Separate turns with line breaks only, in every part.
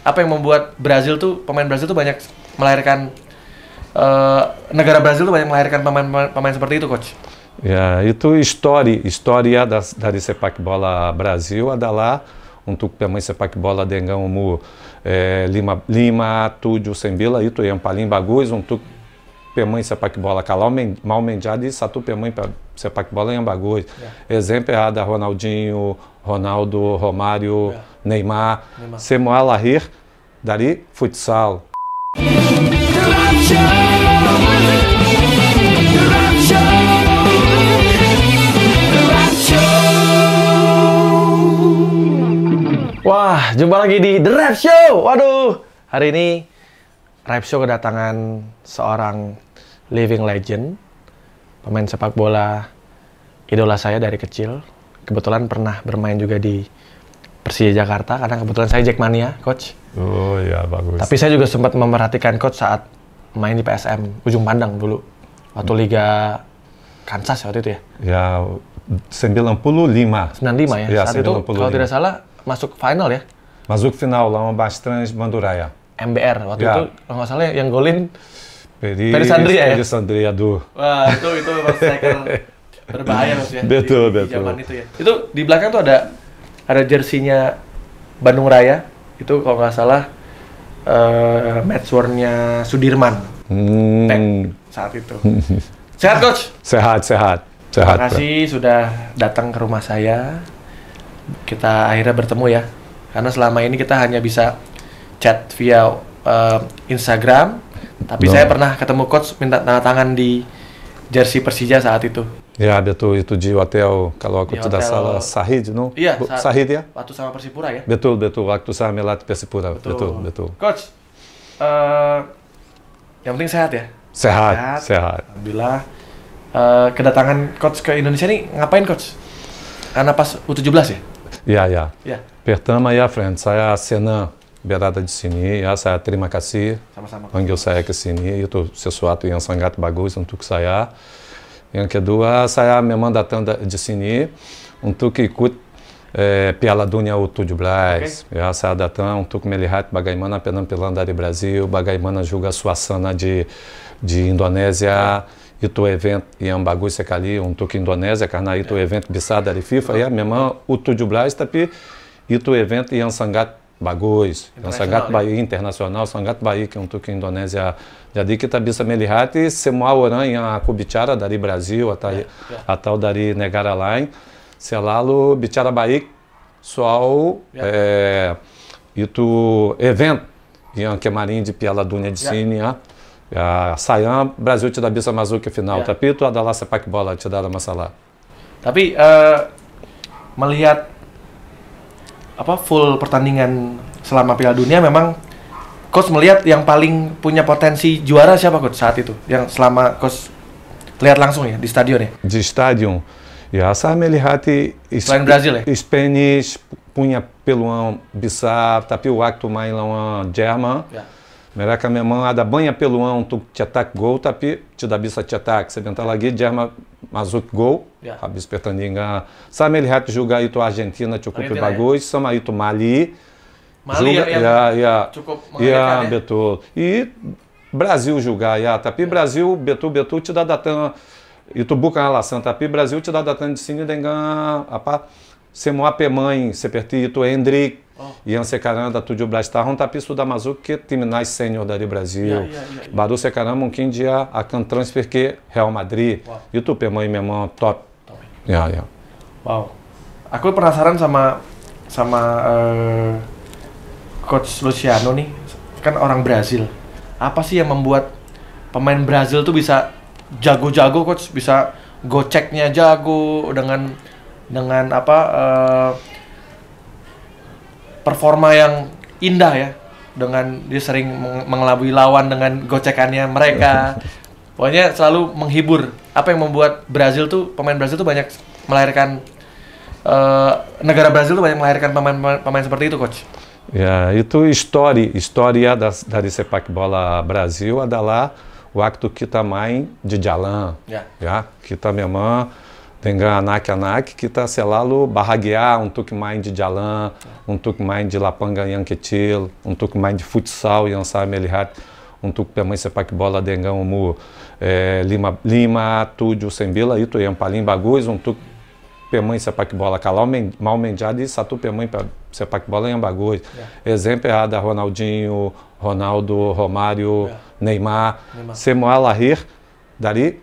apa yang membuat Brazil tuh pemain Brazil tuh banyak melahirkan uh, negara Brazil tuh banyak melahirkan
pemain-pemain seperti itu, coach. Yeah, itu história, história da, dari sepak bola Brasil adalah untuk pemain sepak bola dengan umur é lima, lima tujuh sembilan itu yang paling bagus untuk pemain sepak bola kalau mal menjadi satu pemain sepak bola yang bagus. Yeah. Exemplo é da Ronaldinho, Ronaldo, Romário, é. Neymar, Neymar, Semoa Lahir, dali futsal.
Wah, jumpa lagi di The Rap Show. Waduh, hari ini Rap Show kedatangan seorang living legend, pemain sepak bola idola saya dari kecil, kebetulan pernah bermain juga di Persija Jakarta karena kebetulan saya Jackmania, coach.
Oh ya bagus. Tapi saya
juga sempat memperhatikan coach saat main di PSM ujung pandang dulu waktu Liga Kansas ya waktu itu ya.
Ya 95. 95 ya. ya saat 95. itu kalau tidak
salah masuk final ya. Masuk final lawan Bastrans Raya. MBR waktu ya. itu kalau nggak salah yang golin
Peri Sandria ya. Peri
Sandria tuh. Wah itu itu striker Berbahaya maksudnya. Betul, di, betul. Di zaman itu ya. Itu di belakang tuh ada ada jersinya Bandung Raya. Itu kalau nggak salah uh, eh, nya Sudirman.
Hmm. saat itu. Sehat coach. Sehat, sehat. Sehat. Terima kasih
bro. sudah datang ke rumah saya. Kita akhirnya bertemu ya. Karena selama ini kita hanya bisa chat via uh, Instagram, tapi no. saya pernah ketemu coach minta tanda
tangan di jersey Persija saat itu. Ya, betul itu di hotel kalau aku di hotel... salah Sahid, no? Iya, Sahid, ya.
Waktu sama Persipura ya.
Betul, betul. Waktu sama melatih Persipura. Betul, betul. betul.
Coach, uh, yang penting sehat ya.
Sehat, sehat. sehat.
Alhamdulillah. Uh, kedatangan coach ke Indonesia ini ngapain coach?
Karena pas U17 ya? Iya iya. ya. Pertama ya, friend. Saya Senan berada di sini. Ya, saya terima kasih. Sama-sama. Panggil saya ke sini. Itu sesuatu yang sangat bagus untuk saya. em que duas Yankedua saya memang datang di sini untuk ikut eh, pela dunia o tu utu di Blas. Okay. Ya, saya datang untuk melihat bagaimana penampilan dari Brasil, bagaimana julga juga suasana di di Indonesia. Itu event se cali um untuk indonésia carnaí tu evento besar de FIFA e a minha mãe o tu de Blas tapi itu evento e sangat Bagóis, é Sangat né? Bahia Internacional, Sangat Bahia, que é um tuque Indonésia, jadi kita tá bisa melihat semua orang a Kubichara, dari Brasil a é, é. tal, yeah. atau dari negara lain, Selalo, Bichara Bahia, soal yeah. e itu event yang kemarin de Piala Dunia de yeah. É. a ya. Brasil te bisa masuk ke final, tapito, a itu adalah sepak bola, dá uma masalah. Tapi uh, melihat apa full pertandingan selama Piala Dunia
memang coach melihat yang paling punya potensi juara siapa coach saat itu yang selama
coach lihat langsung ya di stadion ya di stadion ya saya melihat selain Brazil ya Spanish punya peluang besar tapi waktu main lawan Jerman ya. mereka memang ada banyak peluang untuk cetak gol tapi tidak bisa cetak sebentar lagi Jerman gol yeah. Rabis Pertaninga, Samel Hat juga itu Argentina cukup Argentina, bagus, ya? sama itu Mali.
Mali juga, ya, ya, Mali ya, ya,
betul. E Brasil aí ya, tapi yeah. Brasil, te dá datan e tu bukan relação tapi Brasil te dá datan de sini dengan apa, Semua pemain seperti itu Hendrik, Ian Secaranda, Tudio Blastar, um tapisso da Mazuque, Timinais Sênior da Brasil. Badu yeah, yeah, um quinto dia a can transfer que Real Madrid. YouTube e mãe minha mão top. Ya ya. Wow. Aku penasaran sama sama eh, coach
Luciano nih. Kan orang Brasil. Apa sih yang membuat pemain Brasil tuh bisa jago-jago coach, bisa goceknya jago dengan dengan apa uh, performa yang indah ya dengan dia sering mengelabui lawan dengan gocekannya mereka pokoknya selalu menghibur apa yang membuat Brazil tuh pemain Brazil tuh banyak melahirkan uh, negara Brazil tuh banyak melahirkan pemain-pemain seperti itu coach
ya itu história história das, dari sepak bola Brasil adalah waktu kita main di jalan ya, ya kita memang Tengan Anak Anak, que está selalo Barraguear, um Tukmain de Jalan, um Tukmain de Lapanga Yanketil, um Tukmain de Futsal Yansai Melihat, um Tukpemãe Sepak Bola Dengão Mu é, eh, Lima, Lima Túdio Sembila, Ito Yampalim Baguz, um Tuk Pemãe Sepak Bola Calau Mal Mendiado e Satu Pemãe Sepak Bola Yambaguz. Yeah. É. Exemplo errado, é Ronaldinho, Ronaldo, Romário, yeah. É. Neymar, Neymar. Semoal Lahir,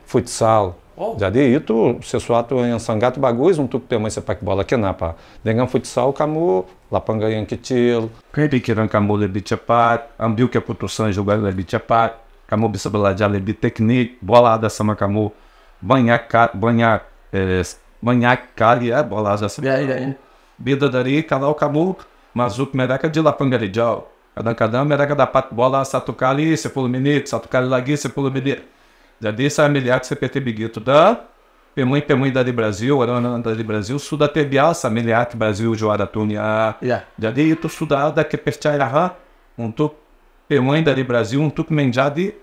Futsal. Jadi itu sesuatu yang sangat bagus untuk pemain sepak bola. Kenapa? Dengan futsal kamu lapangan yang kecil. Kepikiran kamu lebih cepat, ambil keputusan juga lebih cepat. Kamu bisa belajar lebih teknik, bola ada sama kamu banyak banyak eh, banyak kali ya é, bola ada sama. Ya, ya, o Bida dari kalau kamu masuk mereka di lapangan hijau. Kadang-kadang mereka dapat bola satu kali sepuluh menit, satu kali lagi sepuluh menit. Задейства амелиат CPT Бигито да, Pemui Pemui da de Brasil, Arana da de Brasil, Suda TBA, Sameliac Brasil, Joaratunia. Yeah. Jadi itu sudah ada kepercayaan untuk Pemui de Brasil um untuk menjadi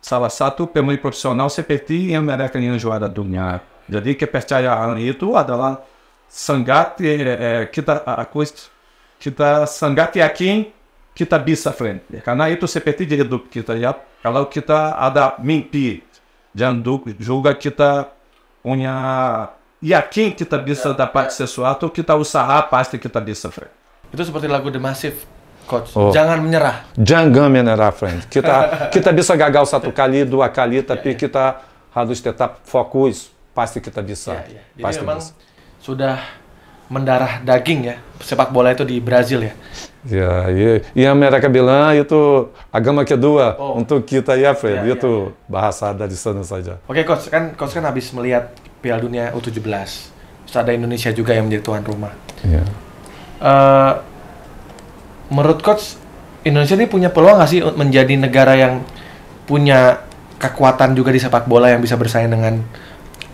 salah satu pemui profesional seperti yang mereka ingin juara dunia. Jadi kepercayaan itu adalah sangat eh, kita akuist kita sangat yakin kita bisa friend. Karena itu seperti hidup o que tá a da mimpi Janduku, julga que que tá tá unha e bissa tá da parte é. sexual, bisa que tá o kita usaha pasti kita bisa, Fred. Itu seperti lagu The Massive, Coach. Oh. Jangan menyerah. Jangan menyerah, friend. Que tá, que tá, bissa, gagal satu kali, dua kali, tapi yeah, yeah. kita tá- harus tetap fokus. Pasti kita tá bisa. Yeah, yeah. Jadi pasti memang bisa. sudah
mendarah daging ya
sepak bola itu di Brazil ya. Ya, ya, e a bilang ah, itu agama kedua oh. untuk kita ya Fred, ya, itu ya, ya. bahasa dari sana saja.
Oke okay, coach, kan coach kan habis melihat Piala Dunia
U17. Terus ada Indonesia juga yang
menjadi tuan rumah. Ya. Uh, menurut coach Indonesia ini punya peluang nggak sih menjadi negara yang punya kekuatan juga di sepak bola yang bisa bersaing dengan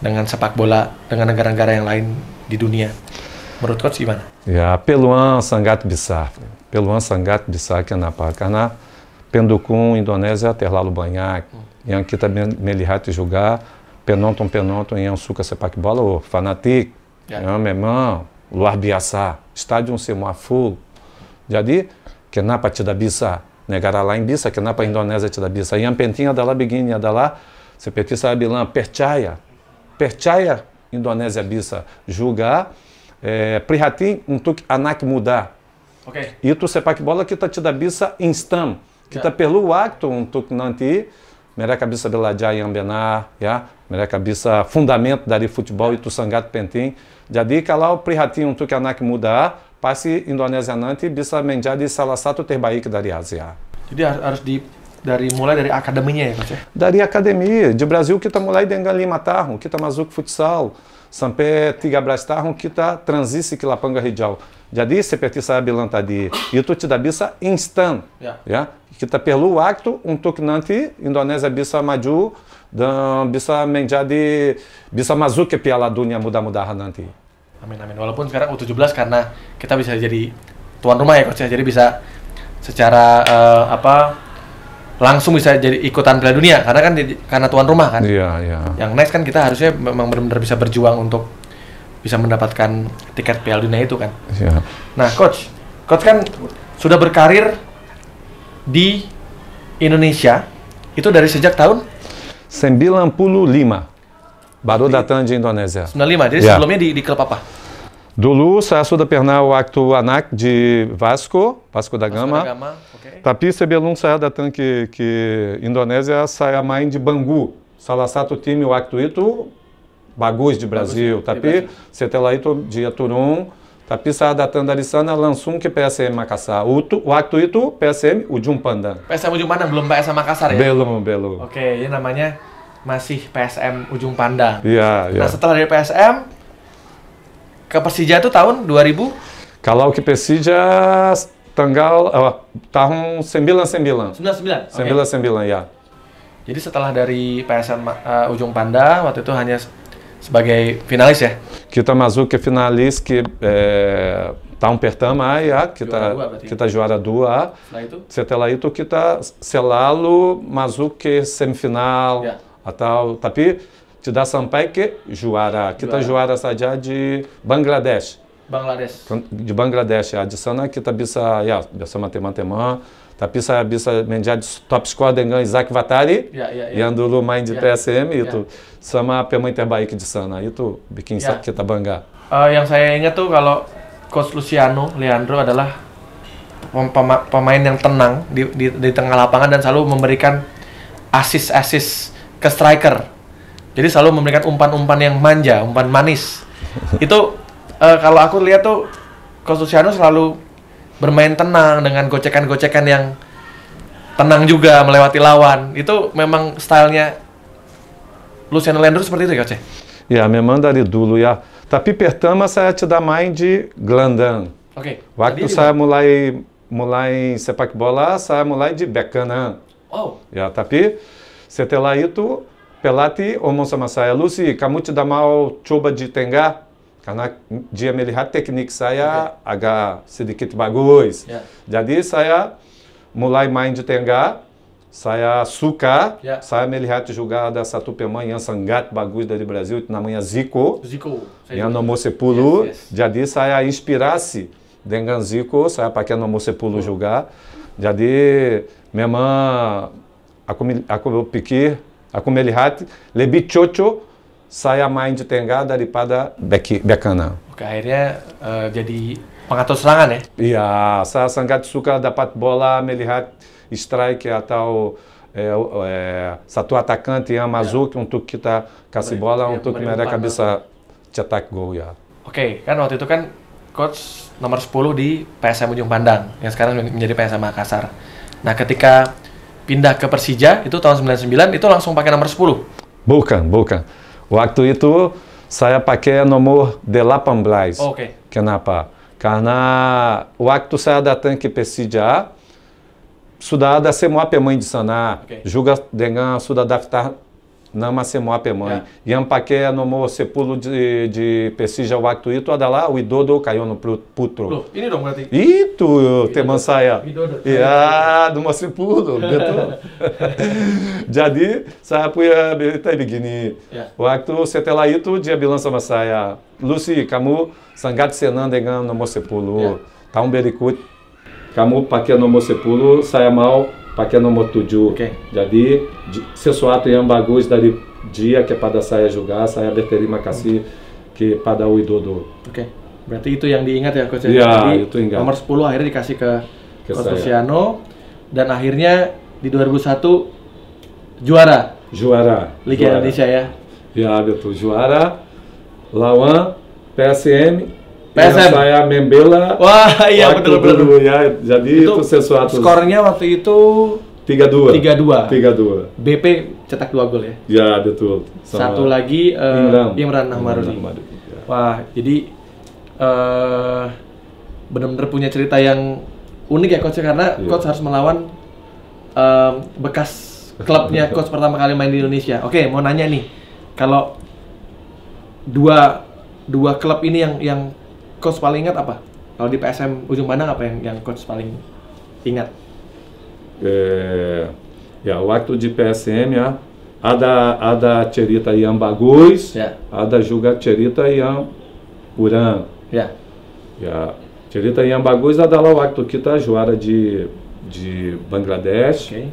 dengan sepak bola dengan negara-negara yang lain di dunia? Morototi Ivana.
Ya, Peluan Sangat Bisar, Peluan Sangat que é na Kenapakana, Pendukun, Indonésia, Aterlalo Banhac, hum. Yankita Melihat Jugar, Penonton Penonton, Yansuka Sepak Bola, Fanatic, Yamemã, Luar Biaçá, Estádio Simua Fulo. Jadi, Kenapa Tidabissa, Negara lá em Bissa, Kenapa Indonésia Tidabissa, Yampentinha da lá Biguinha da lá, Sepetissa Abilan, Perchaya, Perchaya, Indonésia Bissa, Julgar, é, Prihatim, um tuk anak muda. Okay. Itu sepak bola que kita tá tidak bisa instan. Kita tá yeah. perlu um tuk nanti mereka bisa belajar yang benar, ya. Mereka bisa fundament dari futebol tu sangato pentim. Já dica lá o Prihatim, um tuk anak muda, Passe Indonésia nanti bisa menjadi salah satu terbaik dari Asia. Jadi harus di dari mulai dari akademinya ya coach? Dari akademia. Di Brasil kita mulai dengan lima tahun, kita masuk futsal. Sampai tiga belas um tahun kita transisi ke lapangan hijau. Jadi seperti saya bilang tadi, itu tidak bisa instan. Ya. ya. Kita perlu waktu untuk um nanti Indonesia bisa maju dan bisa menjadi bisa masuk ke Piala Dunia mudah-mudahan nanti.
Amin amin. Walaupun sekarang U17 karena kita bisa
jadi tuan rumah ya coach ya. Jadi bisa secara
uh, apa langsung bisa jadi ikutan Piala Dunia karena kan di, karena tuan rumah kan.
Iya, iya. Yang
next kan kita harusnya memang benar-benar bisa berjuang untuk bisa mendapatkan tiket Piala Dunia itu kan. Iya. Nah, coach, coach kan sudah berkarir
di Indonesia itu dari sejak tahun 95 baru datang di Indonesia. 95.
Jadi yeah. sebelumnya di, di klub apa?
Dulu, da Pernal, Acto Anac de Vasco, Vasco da Gama. Vasco da Gama okay. Tapi Sebelum Saradatan, que, que Indonésia, Sayamain de Bangu. Salasato Time, o Acto Itu, Bagus de Brasil. Bagus, é, é Tapi Setelaito de Aturum. Tapi Saradatan da Lissana, Lansum, que PSM Makassar. Utu, o Acto Itu, PSM o Pandang. PSM Ujung belum PSM Makassar ya? Belum, belum. Oke, okay, ini namanya masih
PSM Ujung Pandang. Iya,
yeah, iya. Yeah. Nah setelah
dari PSM, Ke Persija
itu tahun 2000? Kalau ke Persija tanggal uh, tahun 99. 99. 99 okay. ya. Jadi setelah dari PSN uh, eh, Ujung Panda waktu itu hanya sebagai finalis ya? Kita masuk ke finalis ke eh, tahun pertama ya, kita juara dua, ya? kita juara dua. Setelah itu? Setelah itu kita selalu masuk ke semifinal ya. atau tapi sampai ke Juara. Kita Juara saja de Bangladesh. Bangladesh. De Bangladesh. A de Sana kita bisa ya bisa matemateman. Tapi saya bisa menjadi top score dengan Isaac Vatari E yang dulu main di TSM itu e sama pemain terbaik di sana itu e bikin kita bangga.
Eh, yang saya ingat tuh kalau coach Luciano Leandro adalah pemain yang tenang di, di, di tengah lapangan dan selalu memberikan asis-asis ke striker jadi selalu memberikan umpan-umpan yang manja, umpan manis. Itu uh, kalau aku lihat tuh Kostusiano selalu bermain tenang dengan gocekan-gocekan yang tenang juga melewati lawan. Itu memang stylenya Luciano Landro seperti itu ya, Ceh? Ya?
ya, memang dari dulu ya. Tapi pertama saya tidak main di gelandang. Oke. Okay. Waktu Jadi, saya mulai mulai sepak bola, saya mulai di Bekanan. Oh. Ya, tapi setelah itu pelati omonsa luci, lusi kamuti mal choba de tenga kana dia melihat teknik saya okay. agak sedikit bagus. Yeah. Jadi saya mulai main de tenga, saya suka, yeah. saya melihat jugada satu pemain yang sangat bagus dari Brasil namanya Zico. Zico. Yang nomor 10. Yes, yes. Jadi saya inspirasi dengan Zico, saya pakai nomor 10 oh. juga. Jadi memang aku aku pikir Aku melihat lebih cocok saya main di tengah daripada bek bekana. kanan. Oke, akhirnya uh, jadi pengatur serangan ya? Iya, saya sangat suka dapat bola melihat strike atau é, eh, é, eh, satu atacante yang iya. masuk untuk kita kasih iya, bola iya, untuk mereka bisa cetak gol ya. Oke, kan waktu itu
kan coach nomor 10 di PSM Ujung Pandang yang sekarang menjadi PSM Makassar. Nah, ketika pindah ke Persija itu tahun 99 itu langsung pakai nomor 10.
Bukan, bukan. Waktu itu saya pakai nomor 18. Oh, Oke. Okay. Kenapa? Karena waktu saya datang ke Persija sudah ada semua pemain di sana. Okay. Juga dengan sudah daftar Namasemó Pemãe. É. Yampaké nomô sepulo de, de Persija Waktu Ito Adalá, o Idodo caiu no putro. Ito, temansaia. Iá, do Mosepulo, Beto. Jadi, sapuia, Berita Bigini. Waktu Setela Ito, Diabilança Massaia. Lucy, Camu, Sangat Senan, Degan, no Mosepulo. Taumbericute. Camu, Paquê, no Mosepulo, Saia Mal. pakai nomor tujuh. Okay. Jadi sesuatu yang bagus dari dia pada saya juga, saya berterima kasih ke pada Widodo.
Oke. Okay. Berarti itu yang diingat ya coach. Ya? Iya, itu ingat. Nomor sepuluh akhirnya dikasih ke ke Luciano dan akhirnya di 2001 juara. Juara. Liga juara. Indonesia
ya. Ya betul, juara lawan PSM
Iya, PSM. saya
membela. Wah, iya betul betul. Ya, jadi itu, itu sesuatu. Skornya waktu itu tiga dua tiga dua tiga dua BP cetak dua gol ya ya betul Sama satu lagi uh, Imran Imran Nahmarudi
ya. wah jadi uh, eh, benar-benar punya cerita yang unik ya coach ya? karena ya. coach harus melawan um, bekas klubnya coach pertama kali main di Indonesia oke mau nanya nih kalau dua dua klub ini yang yang coach paling ingat apa? Kalau di PSM Ujung Pandang apa yang yang coach paling ingat?
É, eh, yeah, o acto de PSM, a, a, da, a da Tcherita Ian Baguz, yeah. a da Juga Tcherita Ian Uran. Yeah. Yeah. Tcherita Ian bagus é da lá o acto Kita Juara de, de Bangladesh, okay.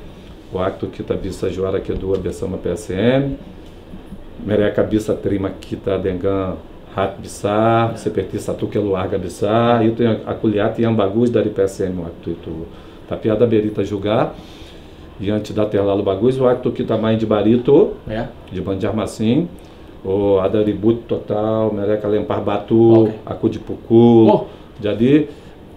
o acto Kita Bissa Juara Kedua Bessama PSM, Mereca Bissa Trima Kita Dengan Hatbissar, Sepeti Satuquelu é Argabissar, Itu Aculiata e Ambagus Daripessem, o acto Itu. Tapiada Berita julgar, diante da Terlalo Bagus, o acto Kitamai de Barito, é. de Armacim, o Adaributo Total, Mereca Lempar Batu, okay. Acudipucu, oh. ali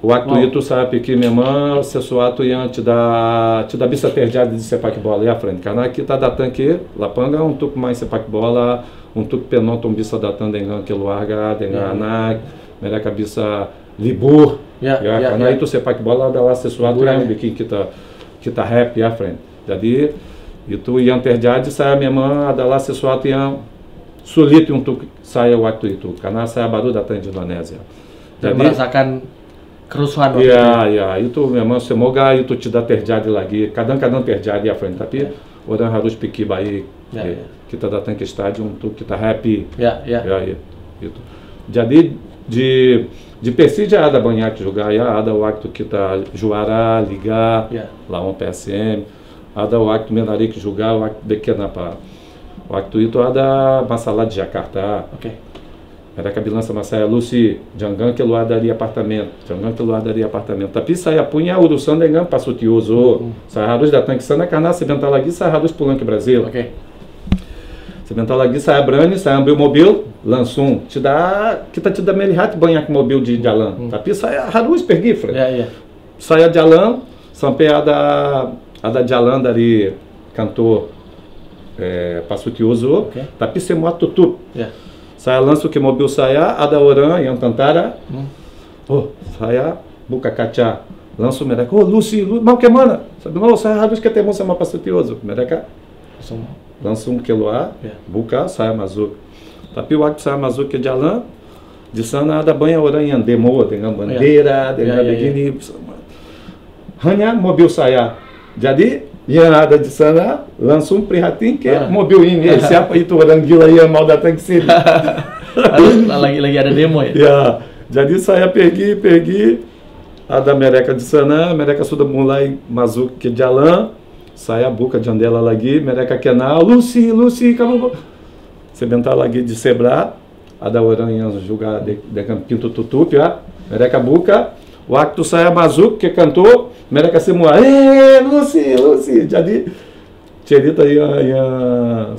o atuito Ito sabe que minha mãe, se sou atuante da te da bissa perdiada de sepaque bola e a frente. Cana aqui tá da que lapanga um tuco mais sepaque bola, um tuco penonto um bisa datan dengan que larga, dengan nak, melhor cabeça libur. Yeah, a cana yeah. tu bola da lá se sou atuante que que tá que tá rap e a frente. daí e tu iam perdiada sai a minha mãe da lá se sou atuante. É Sulit untuk o waktu cana sai a barulho datang di Indonesia. a merasakan kerusuhan waktu ya, itu? Ya, itu memang semoga itu é tidak terjadi lagi. Kadang-kadang terjadi ya friend, tapi ya. orang harus pikir baik. Ya, ya. Kita tá datang ke stadion untuk kita tá happy. Ya, ya. ya, ya itu. Jadi de, de Persija ada banyak juga, ya ada waktu kita tá juara, liga, lá lawan PSM. Ada waktu menarik juga, waktu bekena pa. Waktu itu ada masalah di Jakarta. Okay. Aracabilança, Massaia, Luci, Jangan, Keluá, Daria, Apartamento, Jangan, Keluá, Daria, Apartamento, Tapi, Saiapunha, Uruçã, Dengan, Passuti, Uzo, uhum. Sarraduz, Datanque, Sana, Carná, Sebentalagui, Sarraduz, Pulanque, Brasil. Ok. se Sebentalagui, Saiabrani, Saiambril, Mobil, um. te dá, que tá te dá Melihat, com Mobil, de Jalan, Tapi, uhum. Saiarraduz, é Pergifra. Yeah, é, yeah. É. Saia de Alan, Sampeada, a da Jalan, dali cantor, eh, é, Passuti, Uzo, okay. Tapi, Semuatutup. Yeah. Sayalansu que mobil saya, adaoran, yantantara. Hum. Oh, saya, lança Lanço mereka. Oh, Lucy, mal que mana. Sabe, não, oh, saya harus ketemu sama pasutiozo. Mereka langsung keluar, buka saya masuk. Tapi waktu saya masuk ke jalan, di sana ada banyak orang yang demo dengan bandeira, dengan begini. Hanya mobil saya. Jadi yana de sana lansun prihatin ke é ah. mobil ini siapa itu orang gila yang mau datang ke sini lagi-lagi ada demo ya ya jadi saya pergi pergi ada mereka di sana mereka sudah mulai masuk ke jalan saya buka jandela lagi mereka kenal Lucy Lucy kamu sebentar lagi di sebra ada orang yang juga de, de pintu tutup ya mereka buka Waktu saya masuk ke kantor, mereka semua, eh, Lucy, Lucy. Jadi, cerita ya, ya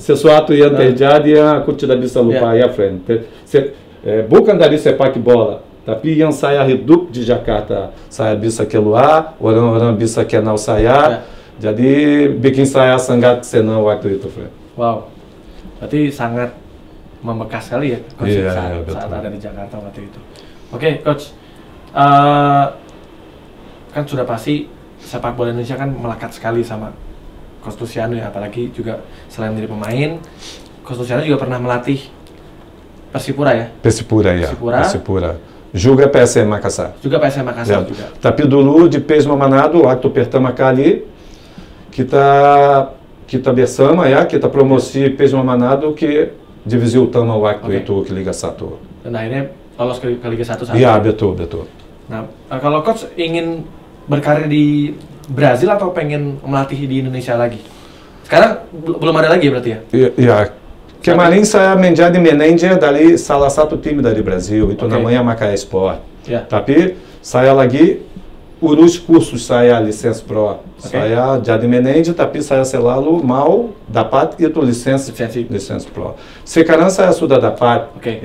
sesuatu yang nah. terjadi, ya, aku tidak bisa ya. lupa ya, friend. Se, eh, bukan dari sepak bola, tapi yang saya hidup di Jakarta. Saya bisa keluar, orang-orang bisa kenal saya. Ya. Jadi bikin saya sangat senang waktu itu, friend. Wow,
berarti sangat membekas sekali ya coach yeah, saat, iya, saat ada di Jakarta waktu itu. Oke, okay, coach uh, kan sudah pasti sepak bola Indonesia kan melekat sekali sama Kostusiano ya apalagi juga selain menjadi pemain Kostusiano juga pernah melatih Persipura ya
Persipura ya Persipura, Persipura. Juga PSM Makassar. Juga PSM Makassar ya. juga. Tapi dulu di PSM Manado, waktu pertama kali kita kita Bersama ya, kita promosi promosi PSM Manado ke divisi utama waktu okay. itu e ke Liga 1.
Dan akhirnya lolos ke, Liga 1 sama. Iya,
betul, betul.
Nah, kalau coach ingin berkarir di Brazil atau pengen melatih di Indonesia lagi? Sekarang belum ada lagi berarti ya?
Iya. Yeah, yeah. Quemarense é a Mendiada e Menendia, dali Brasil, Itanamanha, okay. Macaé Sport. Yeah. Tapi, sai lagi, Urus Cursos sai a licença pro, okay. sai a Diada e Tapi sai a Celalo, Mal, da e tu licença, licença, pro. sai a Suda da okay.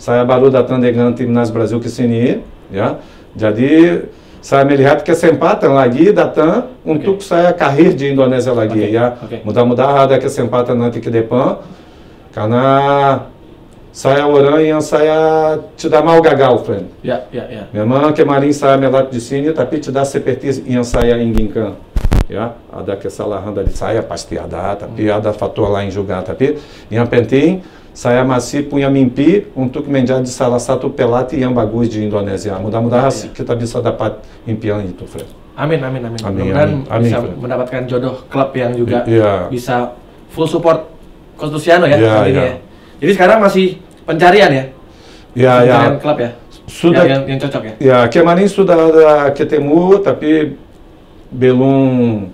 sai a Baru da Tandegan, time nas Brasil que se nie. Ja? Jadi saya melihat kesempatan é lagi datang okay. untuk saya karir di Indonesia lagi okay. ya. Okay. Mudah-mudahan ada kesempatan é nanti ke depan karena saya orang yang saya tidak mau gagal, friend. Ya, yeah, ya, yeah, ya. Yeah. Memang kemarin saya melihat di sini, tapi tidak seperti yang saya inginkan. Ya, ada kesalahan dari saya pasti ada, tapi hmm. ada fator lain juga. Tapi yang penting Saya masih punya mimpi Untuk um Menjadi salah satu Pelati yang e bagus di Indonesia. Mudah-mudahan ya. kita bisa dapat impian e itu, Fred. Amin, amin, amin. amin mudah amin bisa Fred.
mendapatkan jodoh
klub yang juga iya. bisa full support Konstitusiano
ya, ya, ya. ya. Jadi sekarang masih pencarian ya?
Ya, pencarian ya.
klub ya? Sudah, yang, yang, yang cocok ya? Ya,
kemarin sudah ada ketemu, tapi belum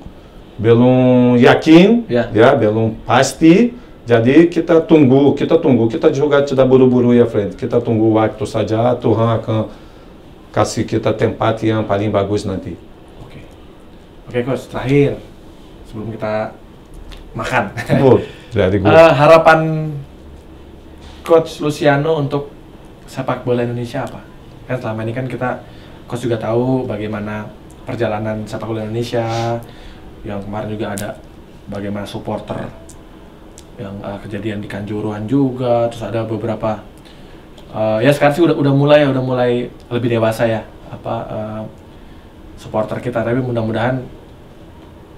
belum yakin, ya, ya belum pasti jadi kita tunggu, kita tunggu, kita juga tidak buru-buru ya Fred. Kita tunggu waktu saja, Tuhan akan kasih kita tempat yang paling bagus nanti. Oke, oke
coach. Terakhir, sebelum kita makan.
Oh, jadi Uh,
harapan coach Luciano untuk sepak bola Indonesia apa? Kan selama ini kan kita coach juga tahu bagaimana perjalanan sepak bola Indonesia yang kemarin juga ada bagaimana supporter yang uh, kejadian di Kanjuruhan juga terus ada beberapa uh, ya sekarang sih udah udah mulai ya udah mulai lebih dewasa ya apa uh, supporter kita tapi mudah-mudahan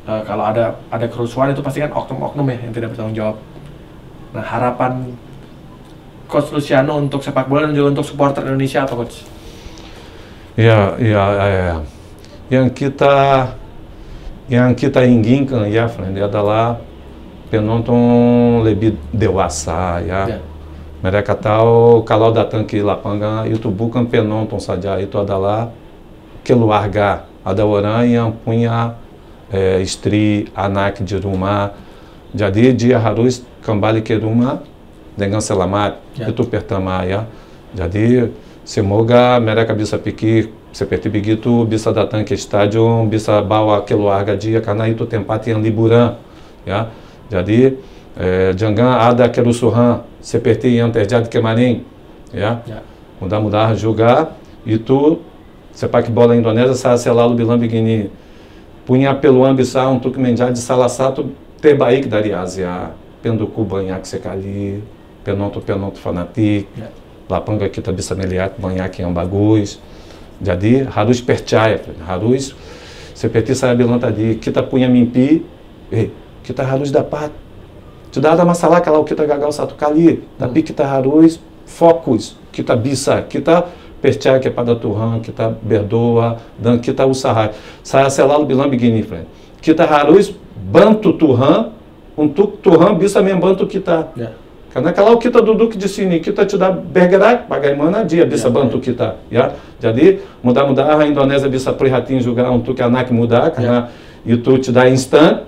uh, kalau ada ada kerusuhan itu pasti kan oknum-oknum ya yang tidak bertanggung jawab nah harapan coach Luciano untuk sepak bola dan juga untuk supporter Indonesia apa coach
ya ya ya, ya. yang kita yang kita inginkan ya Fran adalah Penonton lebi deuasa, ya. Ah. É. Merekatal, Calau Datan, Lapanga, Itubucan, Penonton, Sadia, Ituadalá, Queluargá, Adaorã, e ampunha é, Estri, Anak, Dirumá, Jadi, Dia, Harus, Cambali, Queruma, Dengan, Selamar, yeah. É. Itupertamá, ah. ya. Jadi, Semoga, Mereca, Bisa, Piqui, CPT Biguito, Bisa Datan, stadion Bisa Baua, Queluarga, Dia, tempat Tempate, liburan, ya. Ah jadi é, jangan ada kerusuhan seperti yang terjadi kemarin ya mudah-mudahan juga itu sepak bola Indonesia saya selalu bilang begini punya peluang besar untuk menjadi de salasato terbaik dari Asia penduku banyak sekali penonton penonton fanatik yeah. lapangan kita bisa melihat banyak yang bagus jadi harus percaya harus seperti saya bilang tadi kita punya mimpi eh, kita harus que lá o que kita gagal satu kali, hum. tapi kita harus fokus, kita bisa, kita para kepada Tuhan, kita berdoa, dan kita usaha. Saya selalu bilang begini, friend. Kita harus bantu Tuhan, untuk Tuhan bisa que kita. Yeah. que kalau kita duduk de sini, kita Bergerac bergerak bagaimana dia é. bisa bantu kita. Ya. Jadi indonésia Bissa Indonesia bisa prihatin tu que anak mudar, é. e tu te dá instante,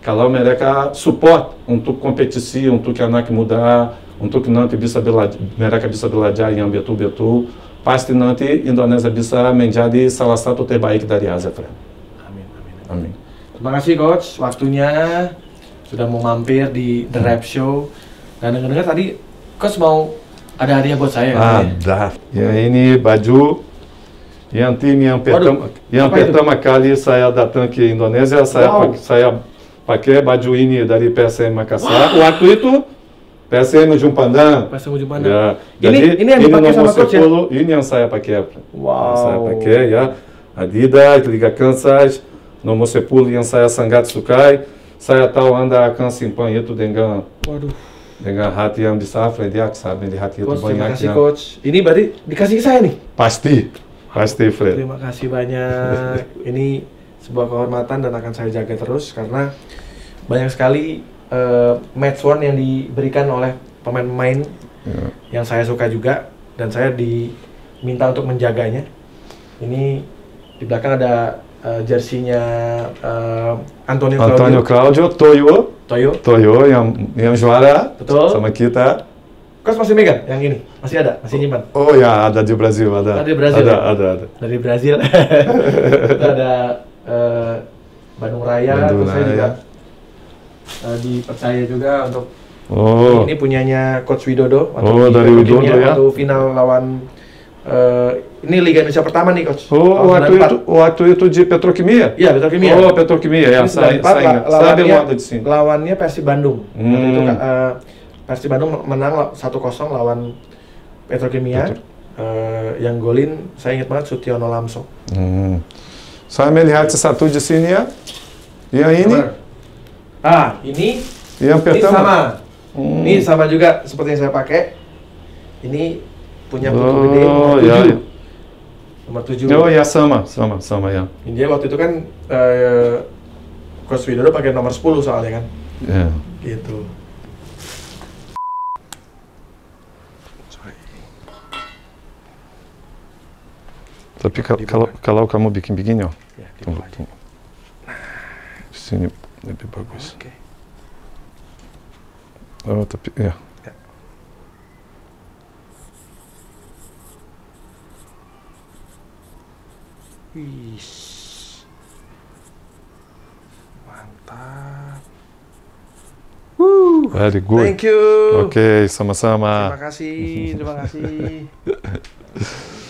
kalau mereka support untuk kompetisi, untuk anak muda, untuk nanti bisa belajar, mereka bisa belajar yang betul-betul pasti nanti Indonesia bisa menjadi salah satu terbaik dari Asia, Amin, amin, amin.
Terima kasih Coach, waktunya
sudah mau mampir di The hmm. Rap Show. Dan dengar-dengar tadi Coach mau ada hadiah buat saya. Ada. Kan? Ah, ya, ini baju yang tim yang pertama, yang pertama kali saya datang ke Indonesia, saya, wow. saya pakai baju ini dari PSM Makassar. Wah. Waktu itu PSM Ujung Pandang. PSM Ujung Pandang. E ya. Jadi ini, ini yang dipakai ini sama coach ya? Ini yang saya pakai. Wow. Yang saya pakai ya. Adidas, Liga Kansas, nomor 10 yang e saya sangat sukai. Saya tahu Anda akan simpan itu dengan Waduh. dengan hati yang besar, Freddy saben di hati coach, itu banyak. Terima kasih coach. Ini berarti dikasih ke saya nih? Pasti. Pasti, Fred.
Terima kasih banyak. ini sebuah kehormatan dan akan saya jaga terus karena banyak sekali uh, match one yang diberikan oleh pemain-pemain yeah. yang saya suka juga dan saya diminta untuk menjaganya. Ini di belakang ada uh, jersinya uh, Antonio Claudio. Antonio
Claudio, Toyo. Toyo. Toyo yang yang juara Betul. sama kita.
Kos masih megang yang ini? Masih ada? Masih nyimpan?
Oh ya, ada di Brazil, ada. Ada di Brazil. Ada, ya? ada, ada. Dari Brazil.
ada Eh, Bandung Raya Bandung terus Raya. saya juga uh, dipercaya juga untuk
oh. ini
punyanya Coach Widodo waktu oh, dari Widodo ya waktu final lawan uh, ini Liga Indonesia pertama nih coach. Oh, waktu itu
waktu itu di Petrokimia? Ya? Iya, Petrokimia. Oh, Petrokimia ya. Saya, saya di
Lawannya Persib Bandung. Hmm. itu uh, Persib Bandung menang 1-0 lawan Petrokimia. Petro. Uh, yang
golin saya ingat
banget Sutiono Lamso.
Hmm. Saya melihat satu di sini ya. Yang ini.
Ah, ini. Yang Ini sama. Hmm. Ini sama juga seperti yang saya pakai. Ini punya buku oh, gede nomor ya, tujuh. Ya. Nomor tujuh. Oh ya sama, sama, sama ya. India waktu itu kan uh, Coach Widodo pakai nomor sepuluh soalnya kan. Ya. Yeah. Gitu.
Tapi kalau kalau kamu bikin begini, oh. Ya, tunggu, aja. tunggu. Nah. Di Sini lebih bagus. Oke. Okay. Oh, tapi ya. ya. Wih.
Mantap. Woo.
Very good. Thank you. Oke, okay, sama-sama. Terima
kasih, terima kasih.